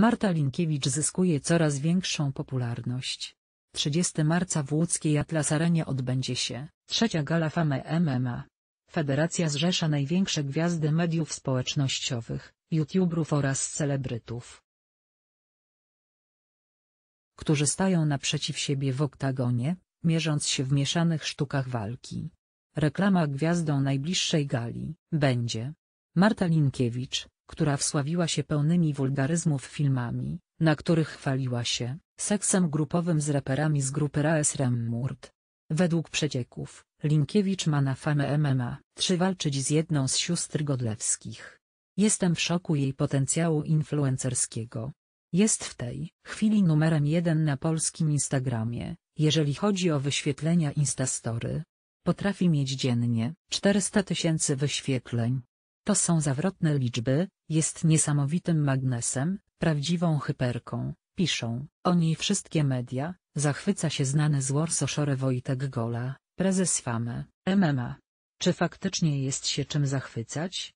Marta Linkiewicz zyskuje coraz większą popularność. 30 marca w łódzkiej Atlas Arenie odbędzie się trzecia gala Fame MMA. Federacja zrzesza największe gwiazdy mediów społecznościowych, youtuberów oraz celebrytów, którzy stają naprzeciw siebie w oktagonie, mierząc się w mieszanych sztukach walki. Reklama gwiazdą najbliższej gali będzie Marta Linkiewicz, która wsławiła się pełnymi wulgaryzmów filmami, na których chwaliła się seksem grupowym z reperami z grupy Raes Remmurt. Według przecieków, Linkiewicz ma na famę MMA, trzy walczyć z jedną z sióstr Godlewskich. Jestem w szoku jej potencjału influencerskiego. Jest w tej chwili numerem jeden na polskim Instagramie, jeżeli chodzi o wyświetlenia Instastory. Potrafi mieć dziennie 400 tysięcy wyświetleń, to są zawrotne liczby, jest niesamowitym magnesem, prawdziwą hyperką, piszą o niej wszystkie media, zachwyca się znany z Warsoshore Wojtek Gola, prezes FAME, MMA. Czy faktycznie jest się czym zachwycać?